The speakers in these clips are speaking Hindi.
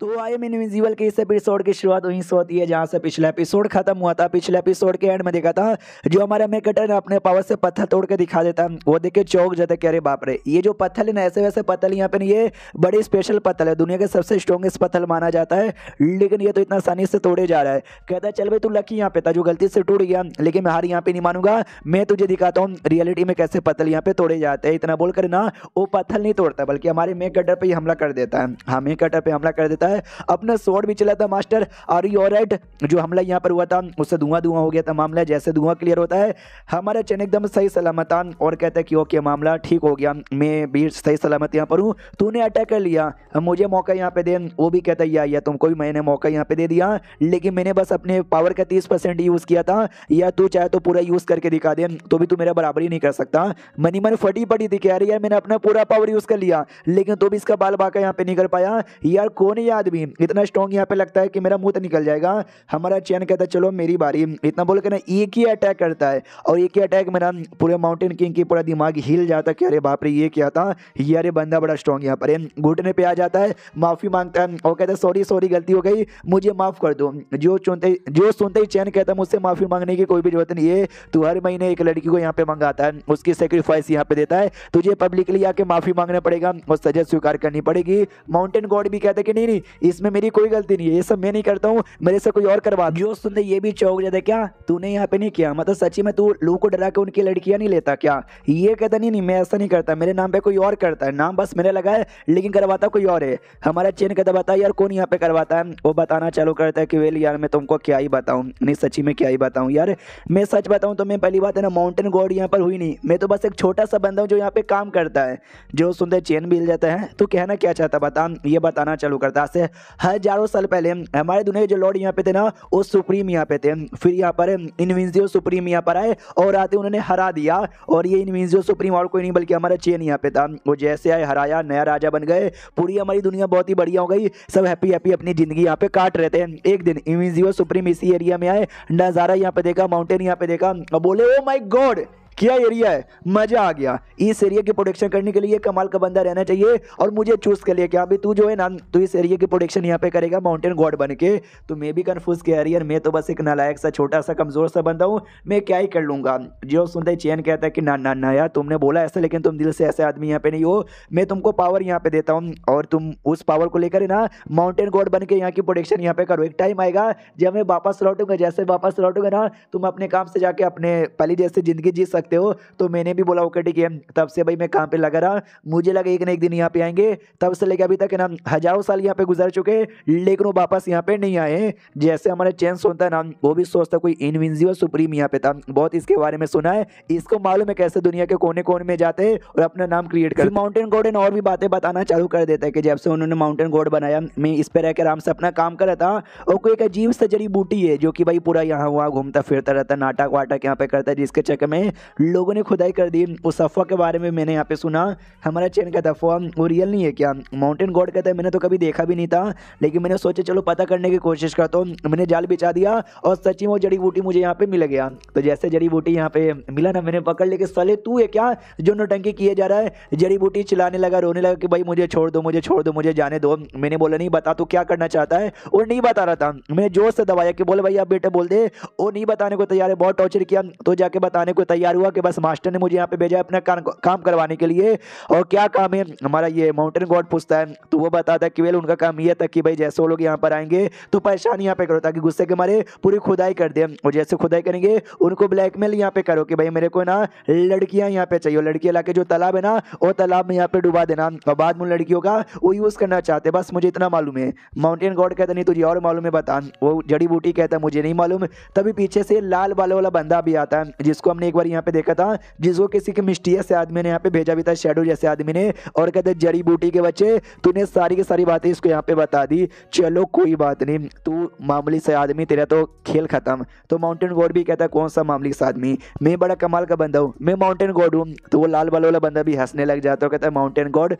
तो आई एम इनविजिबल के इस एपिसोड की शुरुआत वहीं से होती है जहाँ से पिछला एपिसोड खत्म हुआ था पिछले एपिसोड के एंड में देखा था जो हमारा ने अपने पावर से पत्थर तोड़ के दिखा देता है वो देख के चौक जाते है कि अरे बाप रे ये जो पत्थर है ना ऐसे वैसे पत्थर यहाँ पे ये बड़े स्पेशल पत्थर है दुनिया के सबसे स्ट्रॉन्गेस्ट पत्थर माना जाता है लेकिन ये तो इतना आसानी से तोड़े जा रहा है कहता है चल भाई तू लकी यहाँ पे था जो गलती से टूट गया लेकिन मैं हार यहाँ पे नहीं मानूंगा मैं तुझे दिखाता हूँ रियलिटी में कैसे पत्थर यहाँ पे तोड़े जाते हैं इतना बोल कर ना वो पत्थर नहीं तोड़ता बल्कि हमारे मेक कटर पर हमला कर देता है हाँ मे कटर पर हमला कर देता है है अपना शॉर्ट भी चला था मास्टर आर यू ऑलराइट जो हमला यहाँ पर हुआ था उससे धुआं धुआं हो गया था मामला जैसे धुआं क्लियर होता है हमारा चैन एकदम सही सलामतान और कहता है कि ओके मामला ठीक हो गया मैं भी सही सलामत यहाँ पर हूँ तूने अटैक कर लिया मुझे मौका यहाँ पे दे वो भी कहता है या, या तुमको भी मैंने मौका यहाँ पे दे दिया लेकिन मैंने बस अपने पावर का तीस परसेंट यूज़ किया था या तू चाहे तो पूरा यूज़ करके दिखा दे तो भी तू मेरा बराबर ही नहीं कर सकता मनी मन फटी पड़ी थी कह रही यार मैंने अपना पूरा पावर यूज़ कर लिया लेकिन तो भी इसका बाल बाका यहाँ पे नहीं कर पाया यार कौन है बाद भी इतना स्ट्रॉन्ग यहाँ पे लगता है कि मेरा मुंह तो निकल जाएगा हमारा चैन कहता है चलो मेरी बारी इतना बोल के ना एक ही अटैक करता है और एक ही अटैक मेरा पूरे माउंटेन किंग की पूरा दिमाग हिल जाता कि अरे बाप रे ये क्या था ये अरे बंदा बड़ा स्ट्रॉन्ग यहाँ पर घुटने पर आ जाता है माफ़ी मांगता है और कहता है सॉरी सॉरी गलती हो गई मुझे माफ़ कर दो जो चुनते जो सुनते ही चैन कहता है मुझसे माफ़ी मांगने की कोई भी जरूरत नहीं है तो हर महीने एक लड़की को यहाँ पे मंगाता है उसकी सेक्रीफाइस यहाँ पे देता है तुझे पब्लिकली आके माफ़ी मांगना पड़ेगा और सजा स्वीकार करनी पड़ेगी माउंटेन गॉड भी है कि नहीं नहीं इसमें मेरी कोई गलती नहीं है ये सब मैं नहीं करता हूँ मेरे से कोई और करवा जो सुन ये भी चौक जाता क्या तूने यहाँ पे नहीं किया मतलब सची में तू लू को डरा के उनकी लड़कियाँ नहीं लेता क्या ये कहता नहीं नहीं मैं ऐसा नहीं करता मेरे नाम पर कोई और करता है नाम बस मेरे लगा है लेकिन करवाता कोई और है हमारा चेन कहता बता यार कौन यहाँ पे करवाता है वो बताना चालू करता है कि वेल यार मैं तुमको क्या ही बताऊँ नहीं सची में क्या ही बताऊँ यार मैं सच बताऊँ तो मैं पहली बात है ना माउंटेन गॉड यहाँ पर हुई नहीं मैं तो बस एक छोटा सा बंदा हूँ जो यहाँ पे काम करता है जो सुनते चेन मिल जाता है तो कहना क्या चाहता बता ये बताना चालू करता है से हजारों साल पहले हमारे दुनिया के जो लॉर्ड यहाँ पे थे ना वो सुप्रीम यहाँ पे थे फिर यहाँ पर इन्विजियो सुप्रीम यहाँ पर आए और आते उन्होंने हरा दिया और ये इन्विजियो सुप्रीम और कोई नहीं बल्कि हमारा चेन यहाँ पे था वो जैसे आए हराया नया राजा बन गए पूरी हमारी दुनिया बहुत ही बढ़िया हो गई सब हैप्पी हैप्पी अपनी जिंदगी यहाँ पे काट रहे थे एक दिन इन्विजियो सुप्रीम इसी एरिया में आए नज़ारा यहाँ पे देखा माउंटेन यहाँ पे देखा बोले ओ माई गॉड क्या एरिया है मज़ा आ गया इस एरिया की प्रोडक्शन करने के लिए कमाल का बंदा रहना चाहिए और मुझे चूज़ कर लिया क्या अभी तू जो है ना तो इस एरिया की प्रोडक्शन यहाँ पे करेगा माउंटेन गॉड बन के तो मैं भी कन्फ्यूज़ किया यार मैं तो बस एक नालायक सा छोटा सा कमज़ोर सा बंदा हूँ मैं क्या ही कर लूँगा जो सुनते चैन कहता है कि ना ना ना यार तुमने बोला ऐसा लेकिन तुम दिल से ऐसे आदमी यहाँ पे नहीं हो मैं तुमको पावर यहाँ पे देता हूँ और तुम उस पावर को लेकर ना माउंटेन गॉड बन के यहाँ की प्रोडक्शन यहाँ पे करो एक टाइम आएगा जब मैं वापस लौटूंगा जैसे वापस लौटूंगा ना तुम अपने काम से जाके अपने पहले जैसे ज़िंदगी जी सकते सकते हो तो मैंने भी बोला ओके ठीक है तब से भाई मैं कहाँ पे लगा रहा मुझे लगा एक ना एक दिन यहाँ पे आएंगे तब से लेके अभी तक ना हजारों साल यहाँ पे गुजर चुके लेकिन वो वापस यहाँ पे नहीं आए जैसे हमारे चेंस होता है ना वो भी सोचता कोई इनविजिबल सुप्रीम यहाँ पे था बहुत इसके बारे में सुना है इसको मालूम है कैसे दुनिया के कोने कोने में जाते हैं और अपना नाम क्रिएट कर माउंटेन गॉड एंड और भी बातें बताना चालू कर देता है कि जब से उन्होंने माउंटेन गॉड बनाया मैं इस पर रहकर आराम से अपना काम कर रहा था और कोई एक अजीब सजरी बूटी है जो कि भाई पूरा यहाँ वहाँ घूमता फिरता रहता नाटक वाटक यहाँ पे करता है जिसके चक्कर में लोगों ने खुदाई कर दी उस अफवाह के बारे में मैंने यहाँ पे सुना हमारा चैन का अफवाह वो रियल नहीं है क्या माउंटेन गॉड कहता है मैंने तो कभी देखा भी नहीं था लेकिन मैंने सोचा चलो पता करने की कोशिश करता हूँ मैंने जाल बिछा दिया और सची वो जड़ी बूटी मुझे यहाँ पे मिल गया तो जैसे जड़ी बूटी यहाँ पे मिला ना मैंने पकड़ लेके सले तू है क्या जो नोटंकी किया जा रहा है जड़ी बूटी चलाने लगा रोने लगा कि भाई मुझे छोड़ दो मुझे छोड़ दो मुझे जाने दो मैंने बोला नहीं बता तू क्या करना चाहता है और नहीं बता रहा था मैंने जोर से दबाया कि बोले भाई आप बेटा बोल दे और नहीं बताने को तैयार है बहुत टॉर्चर किया तो जाके बताने को तैयार हुआ हूँ कि बस मास्टर ने मुझे यहाँ पे भेजा अपना काम करवाने के लिए और क्या काम है हमारा ये माउंटेन गॉड पूछता है तो वो बताता है कि वेल उनका काम यह था कि भाई जैसे वो लोग यहाँ पर आएंगे तो परेशान यहाँ पे करो ताकि गुस्से के मारे पूरी खुदाई कर दे और जैसे खुदाई करेंगे उनको ब्लैकमेल यहाँ पे करो कि भाई मेरे को ना लड़कियाँ यहाँ पे चाहिए लड़कियाँ ला जो तालाब है ना वो तालाब में यहाँ पे डुबा देना और बाद में लड़कियों का वो यूज़ करना चाहते बस मुझे इतना मालूम है माउंटेन गॉड कहता नहीं तुझे और मालूम है बता वो जड़ी बूटी कहता मुझे नहीं मालूम तभी पीछे से लाल बालों वाला बंदा भी आता है जिसको हमने एक बार यहाँ पे देखा था जिसको किसी के मिस्टीरियस आदमी ने यहाँ पे भेजा भी था शेडो जैसे आदमी ने और कहते जड़ी बूटी के बच्चे तूने सारी की सारी बातें इसको यहाँ पे बता दी चलो कोई बात नहीं तू मामूली से आदमी तेरा तो खेल खत्म तो माउंटेन गोड भी कहता कौन सा मामूली से आदमी मैं बड़ा कमाल का बंदा हूँ मैं माउंटेन गोड हूँ तो वो लाल बाल वाला बंदा भी हंसने लग जाता है कहता माउंटेन गॉड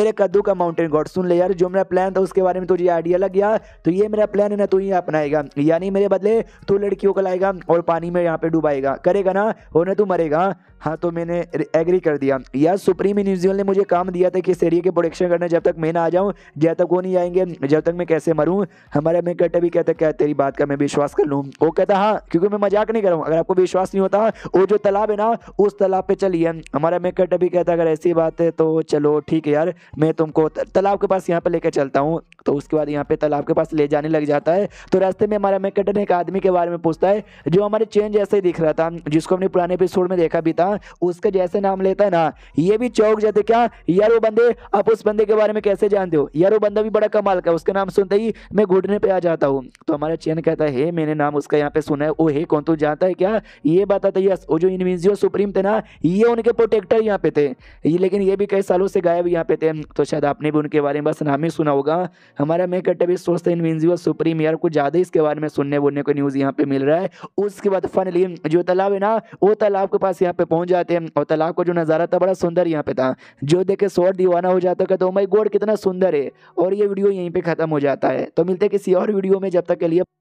मेरे कद्दू का माउंटेन गॉड सुन ले यार जो मेरा प्लान था उसके बारे में तुझे आइडिया लग गया तो ये मेरा प्लान है ना तू ही अपनाएगा यानी मेरे बदले तू लड़कियों को लाएगा और पानी में यहाँ पे डुबाएगा करेगा ना और तू मरेगा हाँ तो मैंने एग्री कर दिया यार सुप्रीम इंडिविजुअल ने मुझे काम दिया था कि इस एरिया के प्रोडक्शन करने जब तक मैं ना आ जाऊँ जब तक वो नहीं आएंगे जब तक मैं कैसे मरूँ हमारा मैं कटे भी कहता क्या तेरी बात का मैं विश्वास कर लूँ वो कहता हाँ क्योंकि मैं मजाक नहीं कर रहा हूँ अगर आपको विश्वास नहीं होता वो जो तालाब है ना उस तालाब पर चलिए हमारा मैं कट भी कहता अगर ऐसी बात है तो चलो ठीक है यार मैं तुमको तालाब के पास यहाँ पर लेकर चलता हूँ तो उसके बाद यहाँ पे तालाब के पास ले जाने लग जाता है तो रास्ते में हमारा ने एक आदमी के बारे में पूछता है जो हमारे चेंज ऐसे ही दिख रहा था जिसको हमने पुराने एपिसोड में देखा भी था ना उसके जैसे नाम लेता है ना ये भी चौक जाते क्या यार वो बंदे आप उस बंदे के बारे में कैसे जानते हो यार वो बंदा भी बड़ा कमाल का उसका नाम सुनते ही मैं घुटने पे आ जाता हूँ तो हमारा चैन कहता है मैंने नाम उसका यहाँ पे सुना है वो हे कौन तू जानता है क्या ये बताता यस वो जो इनविजियो सुप्रीम थे ना ये उनके प्रोटेक्टर यहाँ पे थे लेकिन ये भी कई सालों से गायब यहाँ पे थे तो शायद आपने भी उनके बारे में बस नाम ही सुना होगा हमारा मैं कट्टे भी सोचते इनविजियो सुप्रीम यार कुछ ज़्यादा इसके बारे में सुनने बोलने को न्यूज़ यहाँ पे मिल रहा है उसके बाद फाइनली जो तालाब है ना वो तालाब के पास यहाँ पे पहुंच पहुंच जाते हैं और तालाब का जो नज़ारा था बड़ा सुंदर यहाँ पे था जो देखे शॉर्ट दीवाना हो जाता है तो माई गोड कितना सुंदर है और ये वीडियो यहीं पर ख़त्म हो जाता है तो मिलते किसी और वीडियो में जब तक के लिए